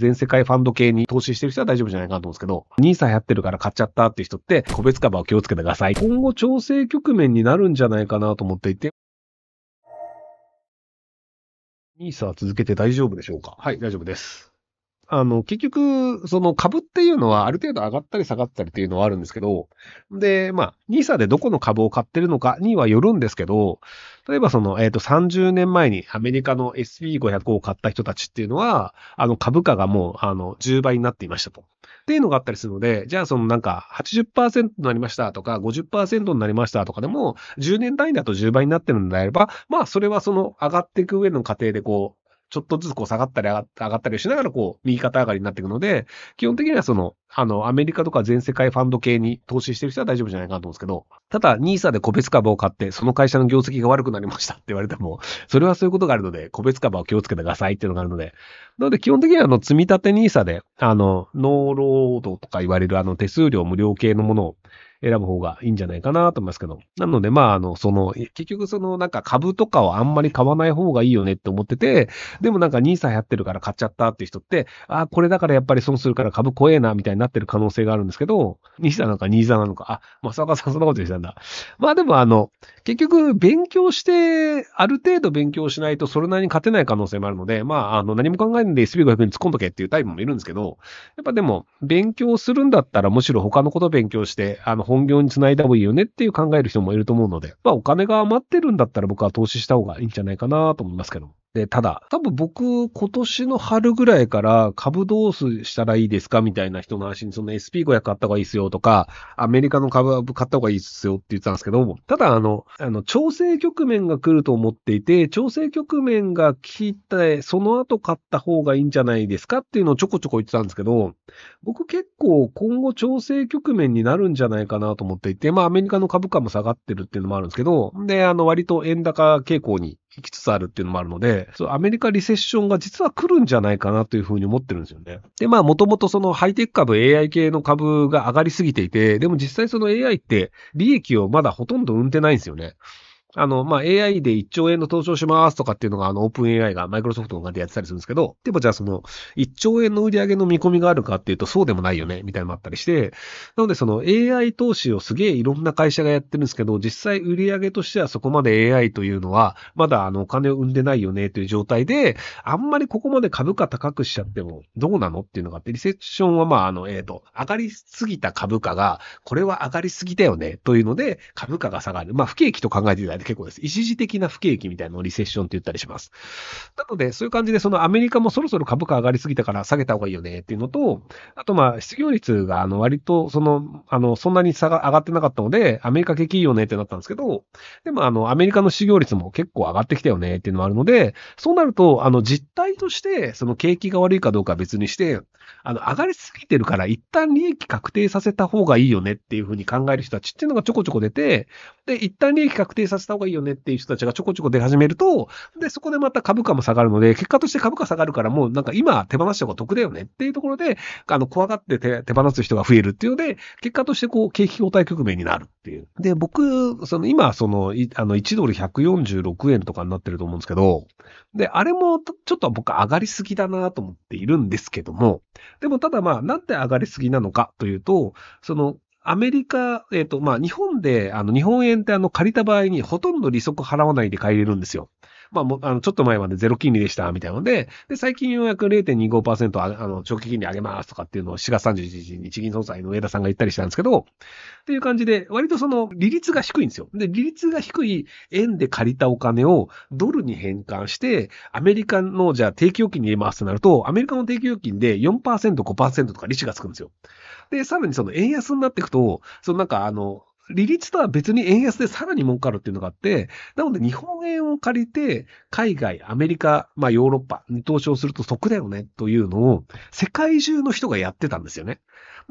全世界ファンド系に投資してる人は大丈夫じゃないかなと思うんですけど、NISA やってるから買っちゃったっていう人って、個別株は気をつけてください。今後調整局面になるんじゃないかなと思っていて、NISA 続けて大丈夫でしょうかはい、大丈夫です。あの、結局、その株っていうのはある程度上がったり下がったりっていうのはあるんですけど、で、まあ、NISA でどこの株を買ってるのかにはよるんですけど、例えばその、えっ、ー、と、30年前にアメリカの SB500 を買った人たちっていうのは、あの、株価がもう、あの、10倍になっていましたと。っていうのがあったりするので、じゃあそのなんか80%になりましたとか50%になりましたとかでも、10年単位だと10倍になってるんであれば、まあそれはその上がっていく上の過程でこう、ちょっとずつこう下がったり上がったりしながらこう、右肩上がりになっていくので、基本的にはその、あの、アメリカとか全世界ファンド系に投資してる人は大丈夫じゃないかなと思うんですけど、ただ NISA で個別株を買って、その会社の業績が悪くなりましたって言われても、それはそういうことがあるので、個別株は気をつけてくださいっていうのがあるので、なので基本的にはあの、積み立て NISA で、あの、ノーロードとか言われるあの、手数料無料系のものを選ぶ方がいいんじゃないかなと思いますけど。なので、まあ、あの、その、結局その、なんか株とかをあんまり買わない方がいいよねって思ってて、でもなんか n i s やってるから買っちゃったっていう人って、ああ、これだからやっぱり損するから株怖えな、みたいになってる可能性があるんですけど、n i s なんか n i s なのか、あ、まさかさんそんなこと言ってたんだ。まあでもあの、結局勉強して、ある程度勉強しないとそれなりに勝てない可能性もあるので、まあ、あの、何も考えないで SB500 に突っ込んどけっていうタイプもいるんですけど、やっぱでも、勉強するんだったらむしろ他のこと勉強して、あの、本業につないだ方がいいよねっていう考える人もいると思うので、まあお金が余ってるんだったら僕は投資した方がいいんじゃないかなと思いますけど。で、ただ、多分僕、今年の春ぐらいから株どうすしたらいいですかみたいな人の話に、その SP500 買った方がいいですよとか、アメリカの株買った方がいいですよって言ってたんですけど、ただ、あの、あの、調整局面が来ると思っていて、調整局面が来て、その後買った方がいいんじゃないですかっていうのをちょこちょこ言ってたんですけど、僕結構今後調整局面になるんじゃないかなと思っていて、まあアメリカの株価も下がってるっていうのもあるんですけど、で、あの割と円高傾向にきつつあるっていうのもあるので、アメリカリセッションが実は来るんじゃないかなというふうに思ってるんですよね。で、まあ、もともとそのハイテク株、AI 系の株が上がりすぎていて、でも実際その AI って利益をまだほとんど生んでないんですよね。あの、まあ、AI で1兆円の投資をしますとかっていうのが、あの、オープン AI がマイクロソフトとかでやってたりするんですけど、でもじゃあその、1兆円の売り上げの見込みがあるかっていうと、そうでもないよね、みたいなのもあったりして、なのでその AI 投資をすげえいろんな会社がやってるんですけど、実際売り上げとしてはそこまで AI というのは、まだあの、お金を生んでないよね、という状態で、あんまりここまで株価高くしちゃっても、どうなのっていうのがあって、リセッションはまあ、あの、えっ、ー、と、上がりすぎた株価が、これは上がりすぎだよね、というので、株価が下がる。まあ、不景気と考えていたで結構です。一時的な不景気みたいなのをリセッションって言ったりします。なので、そういう感じで、そのアメリカもそろそろ株価上がりすぎたから下げた方がいいよねっていうのと、あとまあ、失業率があの割と、その、あの、そんなに差が上がってなかったので、アメリカ景気いいよねってなったんですけど、でもあの、アメリカの失業率も結構上がってきたよねっていうのもあるので、そうなると、あの、実態として、その景気が悪いかどうかは別にして、あの、上がりすぎてるから、一旦利益確定させた方がいいよねっていうふうに考える人たちっていうのがちょこちょこ出て、で、一旦利益確定させした方がいいよねっていう人たちがちょこちょこ出始めると、で、そこでまた株価も下がるので、結果として株価下がるからもうなんか今手放した方が得だよねっていうところで、あの、怖がって手手放す人が増えるっていうので、結果としてこう、景気後退局面になるっていう。で、僕、その今、その、あの、1ドル146円とかになってると思うんですけど、で、あれもちょっと僕上がりすぎだなと思っているんですけども、でもただまあ、なんで上がりすぎなのかというと、その、アメリカ、えっ、ー、と、まあ、日本で、あの、日本円ってあの、借りた場合にほとんど利息払わないで借りれるんですよ。まあ、もあの、ちょっと前までゼロ金利でした、みたいなので、で、最近ようやく0.25%あ、あの、長期金利上げますとかっていうのを4月31日に地銀総裁の上田さんが言ったりしたんですけど、っていう感じで、割とその、利率が低いんですよ。で、利率が低い円で借りたお金をドルに変換して、アメリカの、じゃあ、定期預金に入れますとなると、アメリカの定期預金で4%、5%とか利子がつくんですよ。で、さらにその円安になっていくと、そのなんかあの、利率とは別に円安でさらに儲かるっていうのがあって、なので日本円を借りて、海外、アメリカ、まあヨーロッパに投資をすると得だよねというのを、世界中の人がやってたんですよね。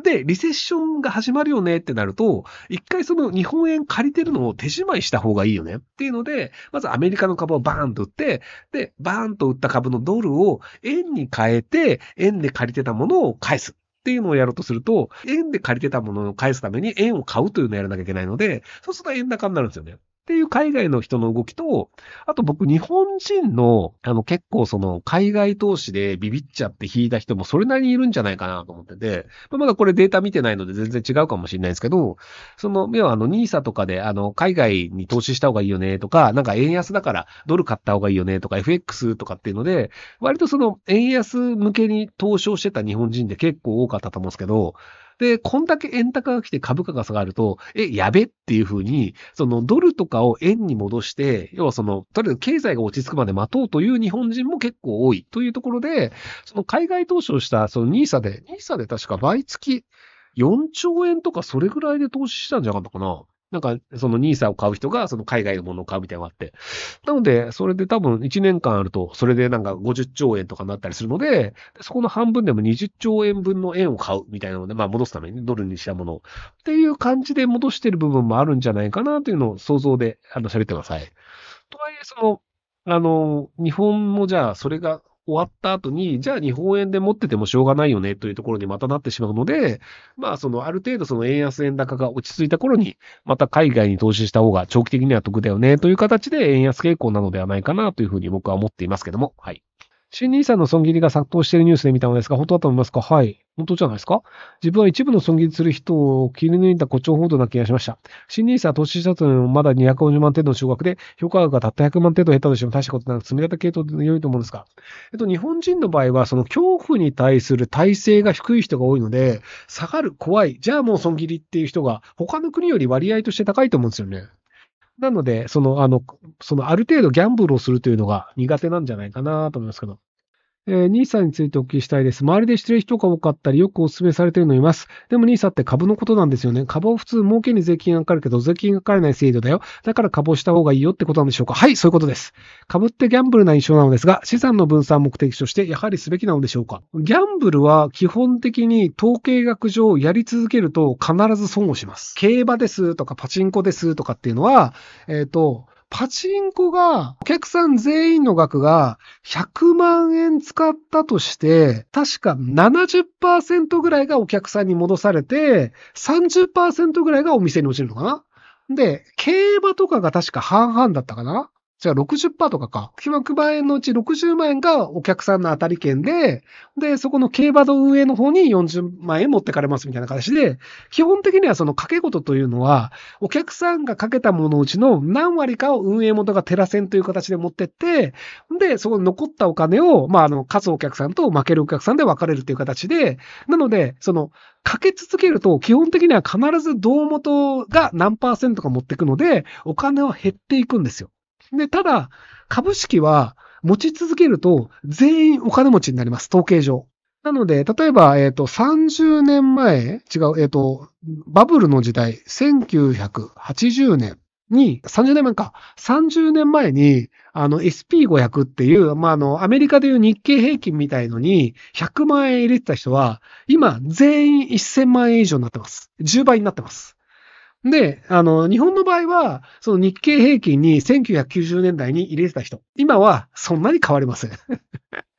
で、リセッションが始まるよねってなると、一回その日本円借りてるのを手仕舞いした方がいいよねっていうので、まずアメリカの株をバーンと売って、で、バーンと売った株のドルを円に変えて、円で借りてたものを返す。っていうのをやろうとすると、円で借りてたものを返すために円を買うというのをやらなきゃいけないので、そうすると円高になるんですよね。っていう海外の人の動きと、あと僕日本人の、あの結構その海外投資でビビっちゃって引いた人もそれなりにいるんじゃないかなと思ってて、まあ、まだこれデータ見てないので全然違うかもしれないですけど、その、要はあの NISA とかであの海外に投資した方がいいよねとか、なんか円安だからドル買った方がいいよねとか FX とかっていうので、割とその円安向けに投資をしてた日本人で結構多かったと思うんですけど、で、こんだけ円高が来て株価が下がると、え、やべっていうふうに、そのドルとかを円に戻して、要はその、とりあえず経済が落ち着くまで待とうという日本人も結構多いというところで、その海外投資をした、その NISA で、NISA で確か毎月4兆円とかそれぐらいで投資したんじゃなかったかな。なんか、その NISA を買う人が、その海外のものを買うみたいなのがあって。なので、それで多分1年間あると、それでなんか50兆円とかになったりするので、そこの半分でも20兆円分の円を買うみたいなので、まあ戻すためにドルにしたものっていう感じで戻してる部分もあるんじゃないかなというのを想像で、あの、喋ってください。とはいえ、その、あの、日本もじゃあ、それが終わった後に、じゃあ日本円で持っててもしょうがないよねというところにまたなってしまうので、まあそのある程度その円安円高が落ち着いた頃に、また海外に投資した方が長期的には得だよねという形で円安傾向なのではないかなというふうに僕は思っていますけども、はい。新 n さんの損切りが殺到しているニュースで見たのですが、本当だと思いますかはい。本当じゃないですか自分は一部の損切りする人を切り抜いた誇張報道な気がしました。新 n さんは投資者とのまだ250万程度の小額で、評価額がたった100万程度減ったとしても大したことなく、積み立て系統で良いと思うんですが、えっと、日本人の場合は、その恐怖に対する耐性が低い人が多いので、下がる、怖い、じゃあもう損切りっていう人が、他の国より割合として高いと思うんですよね。なので、その、あの、その、ある程度ギャンブルをするというのが苦手なんじゃないかなと思いますけど。えー、NISA についてお聞きしたいです。周りで知ってる人が多かったり、よくお勧めされてるのいます。でも NISA って株のことなんですよね。株を普通儲けに税金がかかるけど、税金がかからない制度だよ。だから株をした方がいいよってことなんでしょうか。はい、そういうことです。株ってギャンブルな印象なのですが、資産の分散目的として、やはりすべきなのでしょうか。ギャンブルは基本的に統計学上やり続けると必ず損をします。競馬ですとかパチンコですとかっていうのは、えっ、ー、と、パチンコがお客さん全員の額が100万円使ったとして、確か70%ぐらいがお客さんに戻されて、30%ぐらいがお店に落ちるのかなで、競馬とかが確か半々だったかな違う、60%とかか。100万円のうち60万円がお客さんの当たり券で、で、そこの競馬の運営の方に40万円持ってかれますみたいな形で、基本的にはその掛け事というのは、お客さんが掛けたもののうちの何割かを運営元がテラセンという形で持ってって、で、そこに残ったお金を、まあ、あの、勝つお客さんと負けるお客さんで分かれるという形で、なので、その、かけ続けると、基本的には必ず胴元が何パーセントか持っていくので、お金は減っていくんですよ。で、ただ、株式は持ち続けると全員お金持ちになります、統計上。なので、例えば、えっ、ー、と、30年前、違う、えっ、ー、と、バブルの時代、1980年に、30年前か、30年前に、あの、SP500 っていう、まあ、あの、アメリカでいう日経平均みたいのに、100万円入れてた人は、今、全員1000万円以上になってます。10倍になってます。で、あの、日本の場合は、その日経平均に1990年代に入れてた人、今はそんなに変わりません。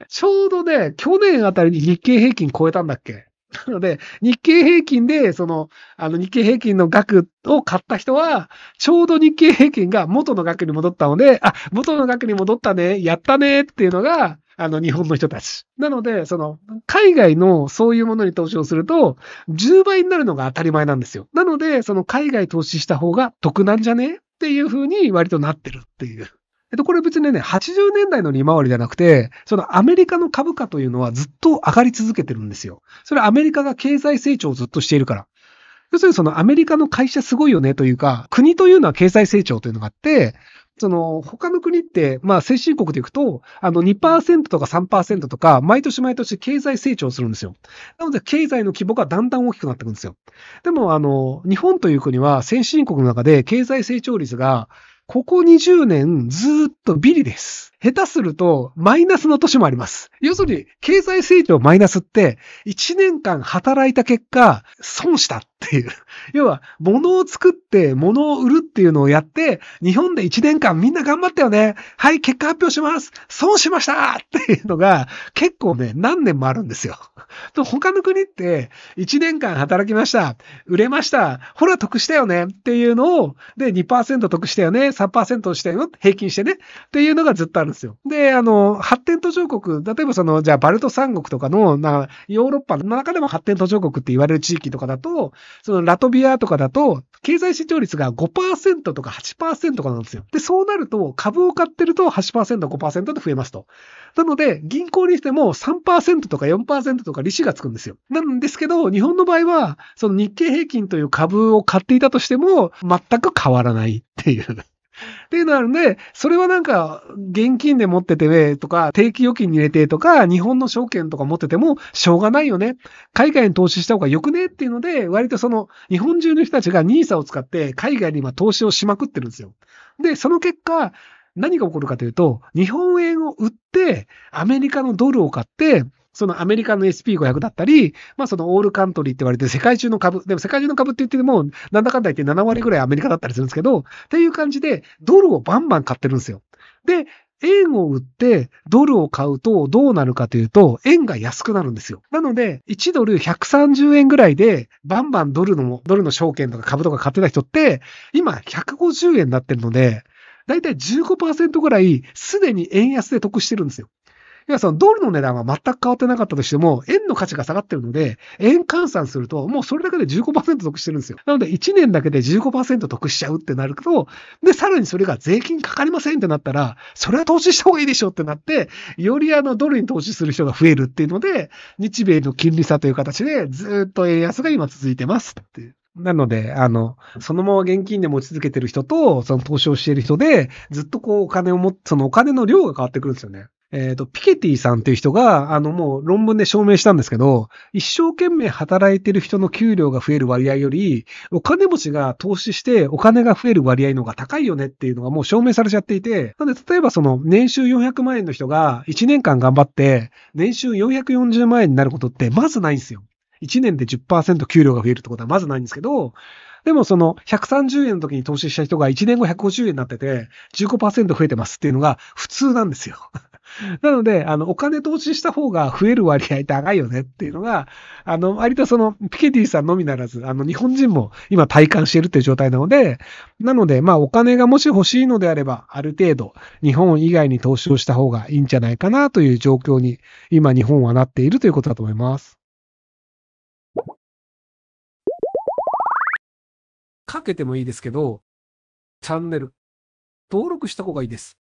ちょうどね、去年あたりに日経平均超えたんだっけなので、日経平均で、その、あの、日経平均の額を買った人は、ちょうど日経平均が元の額に戻ったので、あ、元の額に戻ったね、やったねっていうのが、あの、日本の人たち。なので、その、海外のそういうものに投資をすると、10倍になるのが当たり前なんですよ。なので、その海外投資した方が得なんじゃねっていうふうに割となってるっていう。えっと、これ別にね、80年代の利回りじゃなくて、そのアメリカの株価というのはずっと上がり続けてるんですよ。それはアメリカが経済成長をずっとしているから。要するにそのアメリカの会社すごいよねというか、国というのは経済成長というのがあって、その、他の国って、まあ、先進国でいくと、あの、2%とか3%とか、毎年毎年経済成長するんですよ。なので、経済の規模がだんだん大きくなってくるんですよ。でも、あの、日本という国は先進国の中で経済成長率が、ここ20年ずっとビリです。下手すると、マイナスの年もあります。要するに、経済成長マイナスって、1年間働いた結果、損したっていう。要は、物を作って、物を売るっていうのをやって、日本で1年間みんな頑張ったよね。はい、結果発表します。損しましたっていうのが、結構ね、何年もあるんですよ。他の国って、1年間働きました。売れました。ほら、得したよね。っていうのを、で、2%得したよね。3%したよ。平均してね。っていうのがずっとある。んですよ。で、あの、発展途上国、例えばその、じゃあバルト三国とかの、な、ヨーロッパの中でも発展途上国って言われる地域とかだと、そのラトビアとかだと、経済市長率が5%とか8%とかなんですよ。で、そうなると、株を買ってると8%、5%で増えますと。なので、銀行にしても3%とか4%とか利子がつくんですよ。なんですけど、日本の場合は、その日経平均という株を買っていたとしても、全く変わらないっていう。っていうのあるんで、それはなんか、現金で持っててね、とか、定期預金に入れてとか、日本の証券とか持ってても、しょうがないよね。海外に投資した方がよくねっていうので、割とその、日本中の人たちが NISA を使って、海外に今投資をしまくってるんですよ。で、その結果、何が起こるかというと、日本円を売って、アメリカのドルを買って、そのアメリカの SP500 だったり、まあそのオールカントリーって言われて世界中の株、でも世界中の株って言っても、なんだかんだ言って7割ぐらいアメリカだったりするんですけど、っていう感じで、ドルをバンバン買ってるんですよ。で、円を売ってドルを買うとどうなるかというと、円が安くなるんですよ。なので、1ドル130円ぐらいで、バンバンドルの、ドルの証券とか株とか買ってた人って、今150円になってるので、だいたい15%ぐらいすでに円安で得してるんですよ。要はそのドルの値段は全く変わってなかったとしても、円の価値が下がってるので、円換算すると、もうそれだけで15%得してるんですよ。なので、1年だけで15%得しちゃうってなると、で、さらにそれが税金かかりませんってなったら、それは投資した方がいいでしょってなって、よりあの、ドルに投資する人が増えるっていうので、日米の金利差という形で、ずっと円安が今続いてますっていう。なので、あの、そのまま現金で持ち続けてる人と、その投資をしている人で、ずっとこうお金を持って、そのお金の量が変わってくるんですよね。えっ、ー、と、ピケティさんっていう人が、あの、もう論文で証明したんですけど、一生懸命働いてる人の給料が増える割合より、お金持ちが投資してお金が増える割合の方が高いよねっていうのがもう証明されちゃっていて、なんで、例えばその、年収400万円の人が1年間頑張って、年収440万円になることってまずないんですよ。1年で10%給料が増えるってことはまずないんですけど、でもその130円の時に投資した人が1年後150円になってて15%増えてますっていうのが普通なんですよ。なので、あの、お金投資した方が増える割合高いよねっていうのが、あの、割とその、ピケティさんのみならず、あの、日本人も今体感しているっていう状態なので、なので、まあ、お金がもし欲しいのであれば、ある程度、日本以外に投資をした方がいいんじゃないかなという状況に、今日本はなっているということだと思います。かけてもいいですけど、チャンネル、登録した方がいいです。